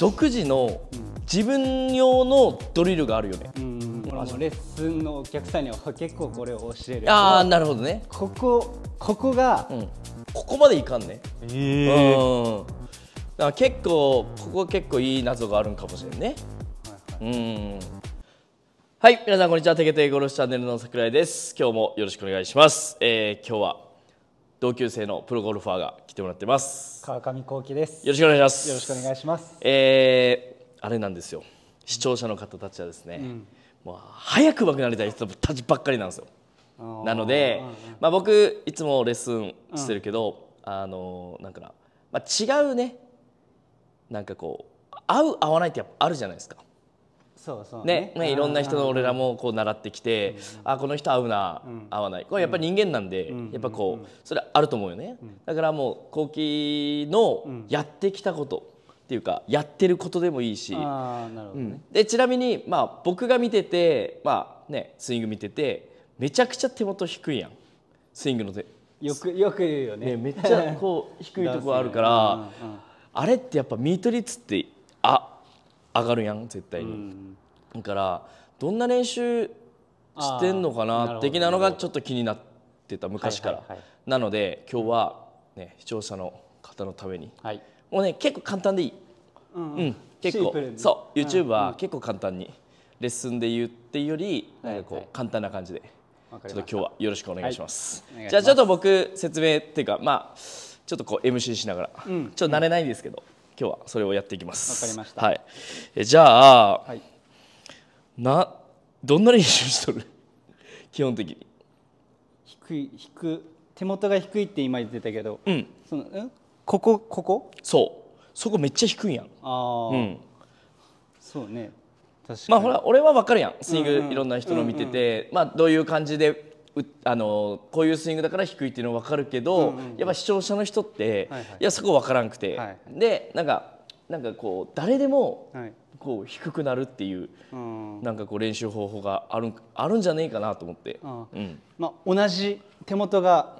独自の自分用のドリルがあるよね。あのレッスンのお客さんには結構これを教えるああなるほどねここここが、うん、ここまでいかんねええー、だから結構ここ結構いい謎があるんかもしれんね、はい皆さんこんにちはテケテケゴルフチャンネルの桜井です今日もよろしくお願いします、えー、今日は同級生のプロゴルファーが来てもらってます川上幸喜ですよろしくお願いしますよろしくお願いしますえー、あれなんですよ視聴者の方たちはですね、うん、もう早く上手くなりたい人たちばっかりなんですよなので、まあ、僕いつもレッスンしてるけど、うん、あのなんかな、まあ、違うねなんかこう合う合わないってやっぱあるじゃないですかそうそうねね、あ、いろんな人の俺らもこう習ってきて、あこの人合うな、うん、合わないこれやっぱり人間なんで、うん、やっぱこうそれあると思うよね、だからもう後期のやってきたこと、っていうかやってることでもいいし、ね、でちなみに、まあ、僕が見てて、まあね、スイング見ててめちゃくちゃ手元低いやんスイングの手よくよく言うよね、ね、めっちゃこう低いとこあるから、ねうんうん、あれってやっぱミート率ってあ上がるやん絶対に、だからどんな練習してんのかな的なのがちょっと気になってた昔から、なので今日は、ね、視聴者の方のために、はい、もうね結構簡単でいい、うん、うん、結構そう YouTube は結構簡単に、レッスンで言ってよりなんかこう簡単な感じで、ちょっと今日はよろしくお願いしますはいます、じゃあちょっと僕説明っていうかまあちょっとこう MC しながら、うん、ちょっと慣れないんですけど、今日はそれをやっていきます。わかりました。はい。えじゃあ、はい、などんな練習しとる？基本的に。低い低手元が低いって今言ってたけど、うん。そのうんここここ？そう。そこめっちゃ低いやん。ああ。うん。そうね。まあほら俺はわかるやんスイングいろんな人の見てて、まあ、どういう感じであのこういうスイングだから低いっていうのは分かるけど、うんうんうん、やっぱ視聴者の人って、はいはい、いやそこ分からんくて、はい、でなんかなんかこう誰でもこう低くなるっていう、はい、なんかこう練習方法があるあるんじゃないかなと思って、うん、まあ、同じ手元が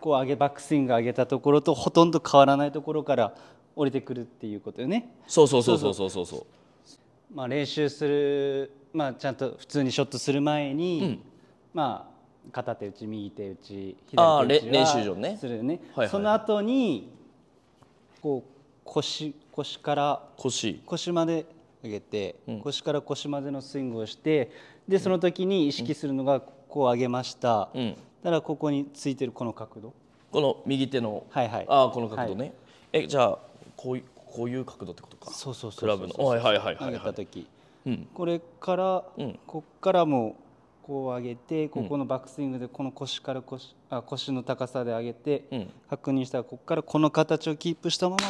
こう上げバックスイング上げたところとほとんど変わらないところから降りてくるっていうことよね。そうそうそうそうそうそうそうまあ練習するまあちゃんと普通にショットする前に、うん、まあ片手打ち右手打ち左手打ち練習場ねするよね、はいはい、その後にこう腰腰から腰腰まで上げて、うん、腰から腰までのスイングをしてでその時に意識するのがこう上げました、うん、だからここについてるこの角度この右手の、はいはい、あこの角度ね、はい、えじゃあこうこういう角度ってことかそうそうそうはいはいはい上げた時、うん、これから、こっからもうこう上げてここのバックスイングでこの腰から腰あ腰の高さで上げて、うん、確認したらここからこの形をキープしたまま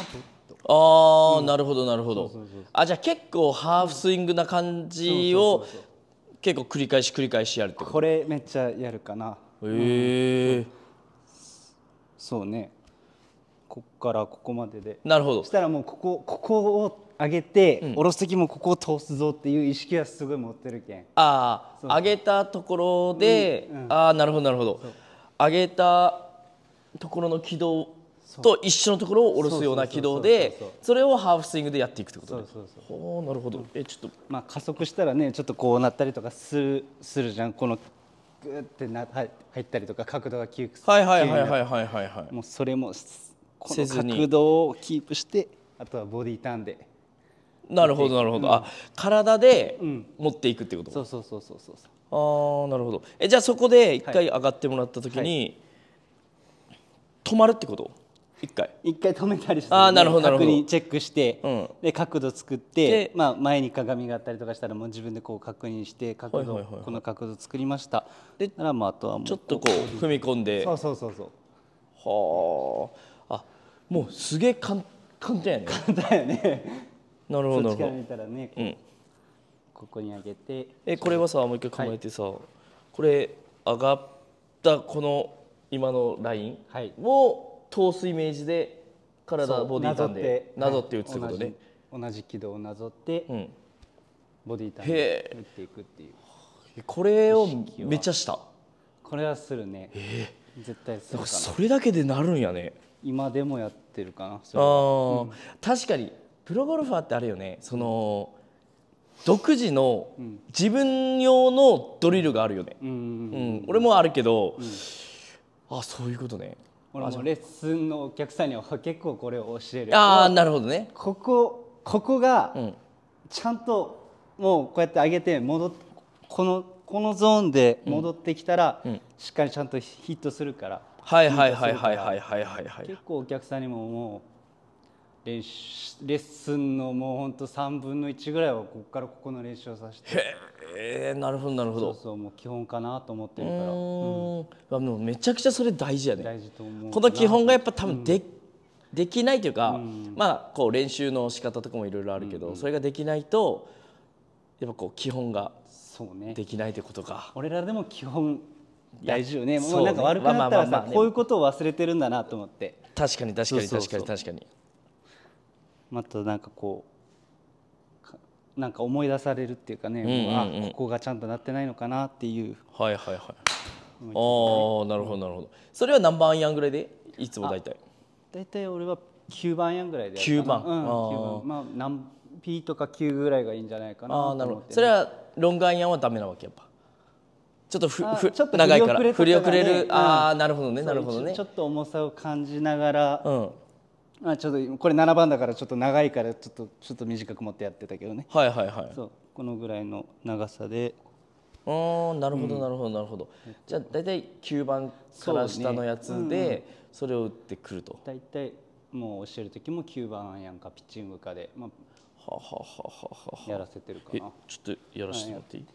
ああ、うん、なるほどなるほどあじゃあ結構ハーフスイングな感じを結構繰り返し繰り返しやるってことこれめっちゃやるかなへえ、うん、そうねここからここまででなるほどしたらもうここここを上げて、うん、下ろす時もここを通すぞっていう意識はすごい持ってるけんああ上げたところで、うんうん、ああなるほどなるほど上げたところの軌道と一緒のところを下ろすような軌道でそれをハーフスイングでやっていくってことでそうそうそうなるほどえちょっとまあ加速したらねちょっとこうなったりとかするするじゃんこのグーってな入ったりとか角度がはいはいはいはいはいはいはいもうそれもこの角度をキープしてあとはボディーターンでなるほどなるほど、うん、あ体で持っていくってこと、うん、そうそうそうそうそうああなるほどえじゃあそこで一回上がってもらった時に、はい、止まるってこと一回一回止めたりして、ね、あなるほど確認チェックして、うん、で角度作って、まあ、前に鏡があったりとかしたらもう自分でこう確認して角度、はいはいはいはい、この角度作りましたでならまああとはもうちょっとこう踏み込んでそうそうそうそうはあもうすげえ簡簡単やね簡単やねなるほどなるほどら見たうん、ここに上げてえこれはさもう一回構えてさ、はい、これ上がったこの今のラインを通すイメージで体ボディータンでなぞって打つことね、は同じ軌道をなぞって、うん、ボディーターンで打っていくっていうこれをめっちゃしたこれはするね、え絶対するかなそれだけでなるんやね今でもやっってるかなあ、れうん、確かにプロゴルファーってあるよねその独自の自分用のドリルがあるよね、うん、うん、俺もあるけど、うん、あそういうことね俺もレッスンのお客さんには結構これを教えるああなるほどねここここがちゃんともうこうやって上げて戻っこのこのゾーンで戻ってきたらしっかりちゃんとヒットするから、はいはいはいはいはいはいはいはい結構お客さんにももう練習レッスンのもうほんと3分の1ぐらいはここからここの練習をさせてへえなるほどなるほどそうそうもう基本かなと思ってるからうん、うん、めちゃくちゃそれ大事やね大事と思うこの基本がやっぱ多分で、うん、できないというか、うん、まあこう練習の仕方とかもいろいろあるけど、うんうん、それができないとやっぱこう基本がそうね、できないってことか、俺らでも基本大事よねもうなんか悪くなったらさこういうことを忘れてるんだなと思って確かに確かに確かに確かにまたなんかこうなんか思い出されるっていうかね、うんうんうん、ここがちゃんとなってないのかなっていうはいはいはいああなるほどなるほどそれは何番アイアンぐらいでいつも大体大体俺は9番アイアンぐらいで9番,、うん、9番まあ何 P とか9ぐらいがいいんじゃないかなあなるほどそれはロングアイアンはダメなわけやっぱちょっとふふちょっと長いから振り遅れる、ああなるほどねなるほどねちょっと重さを感じながら、うんまあ、ちょっとこれ7番だからちょっと長いからちょっとちょっと短く持ってやってたけどねはいはいはいそうこのぐらいの長さでああなるほどなるほどなるほど、うん、じゃあ大体9番から下のやつでそれを打ってくると、大体、ねうんうん、もう教える時も9番やんかピッチングかで、まあ、ははははやらせてるかなちょっとやらせてもらっていい、はい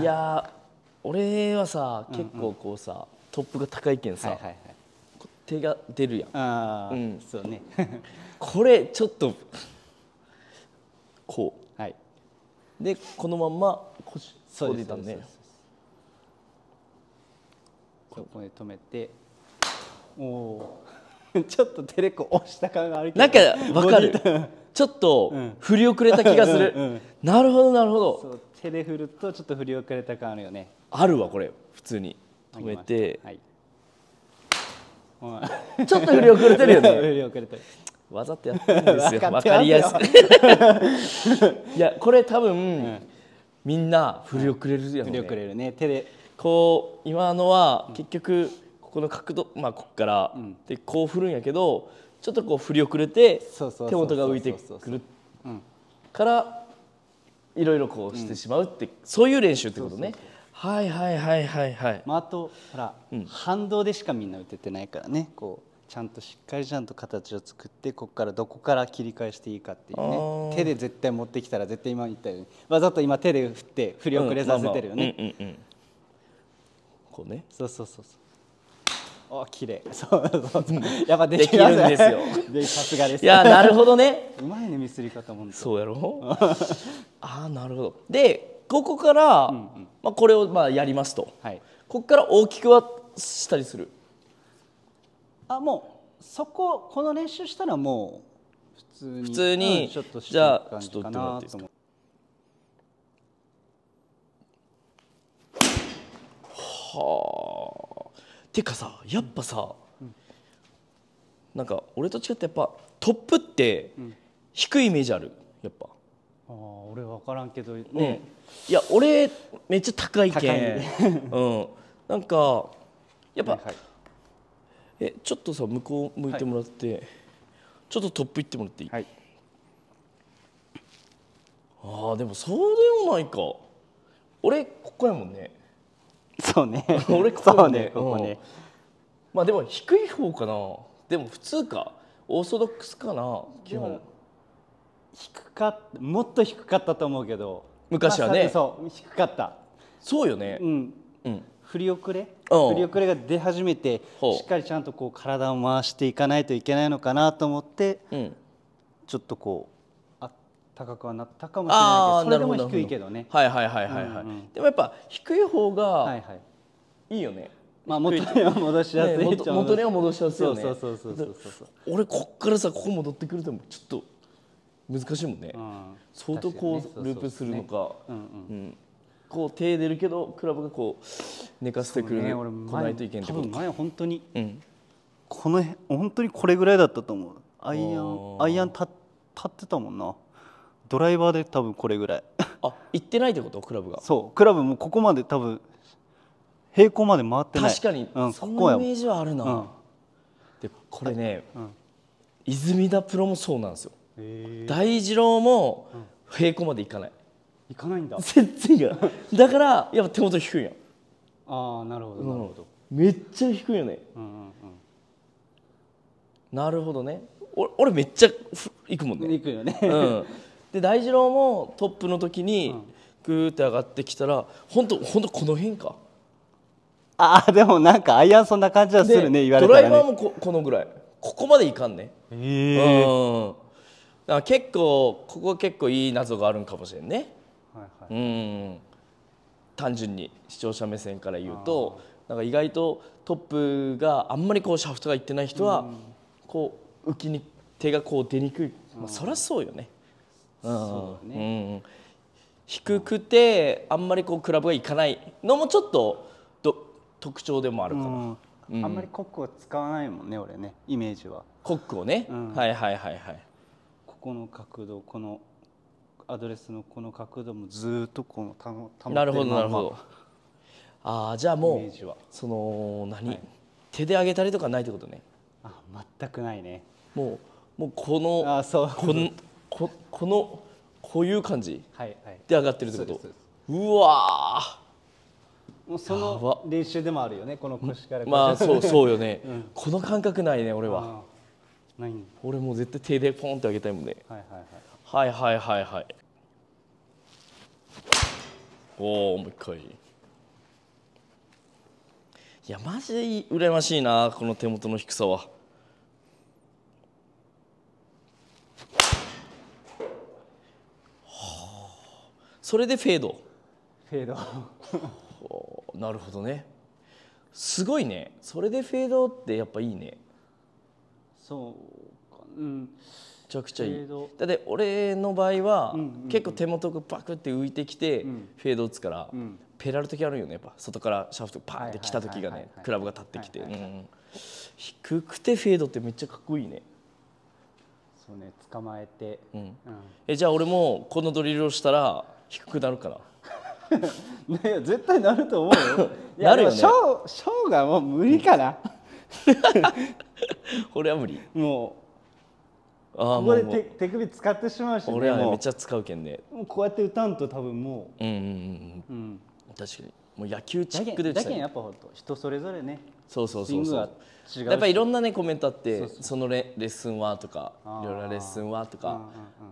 いや俺はさ結構こうさ、うんうん、トップが高いけんさ、はいはいはい、手が出るやんあ、うん、そうね これちょっとこう、はい、でこのまんま腰そうでたねここで止めておお ちょっとテレコ押した感があるけどなんかわかるちょっと振り遅れた気がする、うんうんうん、なるほどなるほど手で振るとちょっと振り遅れた感あるよねあるわこれ普通に止めて、はい、ちょっと振り遅れてるよね 振り遅れてるわざとやってるんですよ分 かりやすい いやこれ多分、うん、みんな振り遅れるやん、ね、振り遅れるね手でこう今のは結局ここの角度、まあ、ここから、うん、でこう振るんやけどちょっとこう振り遅れて手元が浮いてくるからいろいろこうしてしまうって、そういう練習ってことねはいはいはいはいはい、まあ、あとほら、反動でしかみんな打ててないからねこうちゃんとしっかりちゃんと形を作ってここからどこから切り返していいかっていうね手で絶対持ってきたら絶対今言ったようにわざと今手で振って振り遅れさせてるよね、うんまあまあうんうんうんこうねそうそうそうそうあ、綺麗 そうそうそうやっぱできるんですよ さすがですいやなるほどねうまいねミスり方もそうやろ ああなるほどでここから、まあ、これをまあやりますと、はい、ここから大きくはしたりするあもうそここの練習したらもう普通に普通に、じゃあちょっと打ってもはあてかさやっぱさ、うん、なんか俺と違ってやっぱトップって低いイメージあるやっぱ。あ俺分からんけどね、うん、いや俺めっちゃ高いけん、ね、うんなんかやっぱ、はいはい、えちょっとさ向こう向いてもらって、はい、ちょっとトップいってもらっていい、はい、ああでもそうでもないか俺ここやもんねそうね 俺ここねここね、まあでも低い方かなでも普通かオーソドックスかな基本低かもっと低かったと思うけど昔はね、そう低かったそうよねうん、うん、振り遅れ振り遅れが出始めてしっかりちゃんとこう体を回していかないといけないのかなと思って、うん、ちょっとこう高くはなったかもしれないけどそれでも低いけどねはいはいはいはいはい、でもやっぱ低い方がいいよね、はいはいまあ元値は戻しやすい、ね、元値は戻しやすいよねそうそうそうそうそう俺こっからさここ戻ってくるとちょっと難しいもんね、相当こう、ループするのか、うんこう手出るけどクラブがこう寝かせてくる、ね、俺こないといけない。てこ前本当に、うん、この辺本当にこれぐらいだったと思うアイアンアイアン立立ってたもんなドライバーで多分これぐらいあ行ってないってことクラブがそうクラブもここまで多分平行まで回ってない確かに、うん、そんなイメージはあるな、うん、でこれね、うん、泉田プロもそうなんですよ大二郎も平行まで行かない行かないんだ全然行かない だからやっぱ手元低いやんああなるほどなるほど、めっちゃ低いよね、うんうんうん、なるほどね俺俺めっちゃ行くもんね行くよね、うん で大二郎もトップの時にグーって上がってきたら本当本当この辺かああでもなんかアイアンそんな感じはするね言われたら、ね、ドライバーもここのぐらいここまでいかんねへえー、だから結構ここ結構いい謎があるんかもしれんね、はいはい、うん単純に視聴者目線から言うとなんか意外とトップがあんまりこうシャフトがいってない人はこう浮きに手がこう出にくい、まあ、そりゃそうよね、そうね、低くてあんまりこうクラブが行かないのもちょっと特徴でもあるかな、うん、あんまりコックを使わないもんね俺ねイメージはコックをね、うん、はいはいはいはいここの角度このアドレスのこの角度もずっとこの保ってなるほどなるほどああじゃあもうその何、はい、手で上げたりとかないってことねあ全くないねもうもうこのあそうこのここのこういう感じで上がってるってこと、うわもうその練習でもあるよねこの腰からまあそうそうよね、うん、この感覚ないね俺はない俺もう絶対手でポンって上げたいもんねはいはいはいはいはいはいおおもう一回いやマジで羨ましいなこの手元の低さは。それでフェードフェードなるほどねすごいねそれでフェードってやっぱいいねそうかうんめちゃくちゃいいだって俺の場合は、うんうんうん、結構手元がバクって浮いてきて、うん、フェード打つから、うん、ペラル時あるよねやっぱ外からシャフトパンって来た時がねクラブが立ってきて、はいはいはいうん、低くてフェードってめっちゃかっこいいねそうね捕まえて、うんえじゃあ俺もこのドリルをしたら低くなるから。いや絶対なると思うよ。なるよね。ショショーがもう無理かな。これは無理。もう。あここで手手首使ってしまうし、ね、俺はめっちゃ使うけんねこうやって歌うと多分もううんうんうん、うん、確かにもう野球チックで打ちたいだけんやっぱ人それぞれねそうそうそうそうやっぱいろんなねコメントあってそのレレッスンはとかいろいろレッスンはとか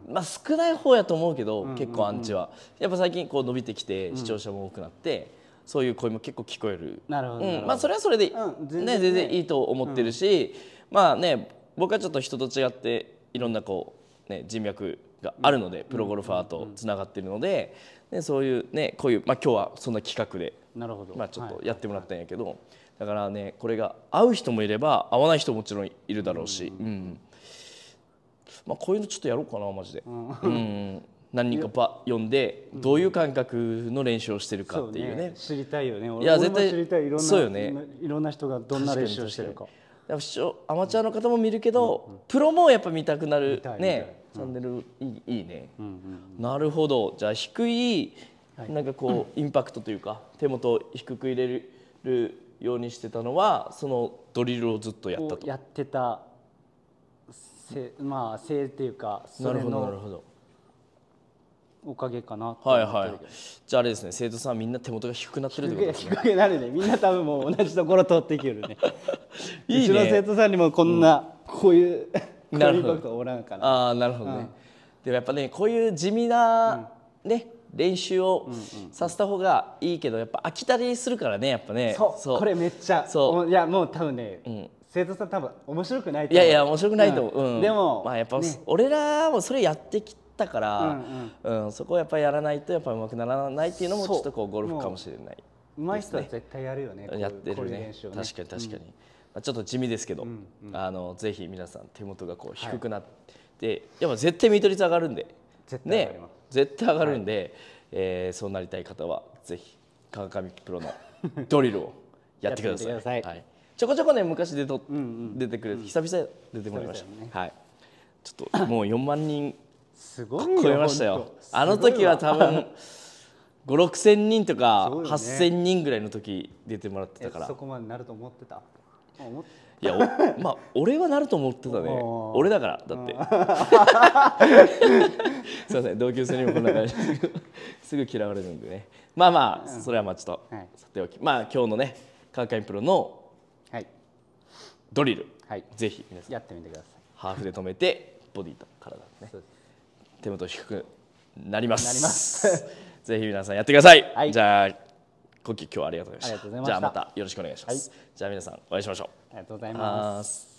まあ少ない方やと思うけど、うんうん、結構アンチはやっぱ最近こう伸びてきて視聴者も多くなって。そういう声も結構聞こえるなるほど、うん、まあ、それはそれで、うん、全然、ね,、全然いいと思ってるし、うん、まあね僕はちょっと人と違っていろんなこう、ね、人脈があるので、プロゴルファーとつながってるので、ね、そういうねこういう、まあ、今日はそんな企画で、まあ、ちょっとやってもらったんやけど、はいはいはいだからねこれが合う人もいれば合わない人ももちろんいるだろうし、うん、うん、まあ、こういうのちょっとやろうかなマジで、うん、うん、何人かば読んでどういう感覚の練習をしてるかっていうねね、知りたいよねいや絶対知りたいいろんなそうよ、ね、いろんな人がどんな練習をしてるかかアマチュアの方も見るけど、うん、プロもやっぱ見たくなるねチャンネルいい,、いいね、なるほどじゃあ低いなんかこう、インパクトというか手元低く入れるようにしてたのはそのドリルをずっとやったとやってたせまあせいっていうかなるほどおかげかなはいはいじゃああれですね生徒さんみんな手元が低くなってるってことですね低くなるねみんな多分もう同じところ通ってきるね いいねうちの生徒さんにもこんな、うん、こういうなるほどああなるほどね、うん、でもやっぱねこういう地味な、うん、ね練習をさせた方がいいけどやっぱ飽きたりするからねやっぱねそうそうこれめっちゃそういやもう多分ね、うん生徒さん多分面白くないと思ういやいや面白くないと思う、うんうん、でも、まあ、やっぱ、ね、俺らもそれやってきたから、うん、うん、そこをやっぱやらないとやっぱ上手くならないっていうのもちょっとこうゴルフかもしれない、ね、上手い人は絶対やるよねやってるね、ね、確かに確かに、まあ、ちょっと地味ですけど、あのぜひ皆さん手元がこう低くなって、はい、やっぱ絶対見取り図上がるんで絶対上がります、ね絶対上がるんで、はい、えー、そうなりたい方はぜひ川上プロのドリルをやってください。ててさいはい、ちょこちょこね昔でと、うんうん、出てくれて久々出てもらいました、ね、はい、ちょっともう4万人すごい超えましたよあの時は多分5 6千人とか8千人ぐらいの時出てもらってたから、ね、そこまでなると思ってた思っていやまあ俺はなると思ってたね俺だからだって すいません同級生にもこんな感じすぐ嫌われるんでねまあまあそれはまあちょっと、はい、さておきまあ今日のねカーカインプロのドリル、はい、ぜひ皆さんやってみてくださいハーフで止めてボディと体ね手元低くなりますなります ぜひ皆さんやってください、はい、じゃあコッキー今日はありがとうございましたじゃあまたよろしくお願いします、はい、じゃあ皆さんお会いしましょうありがとうございます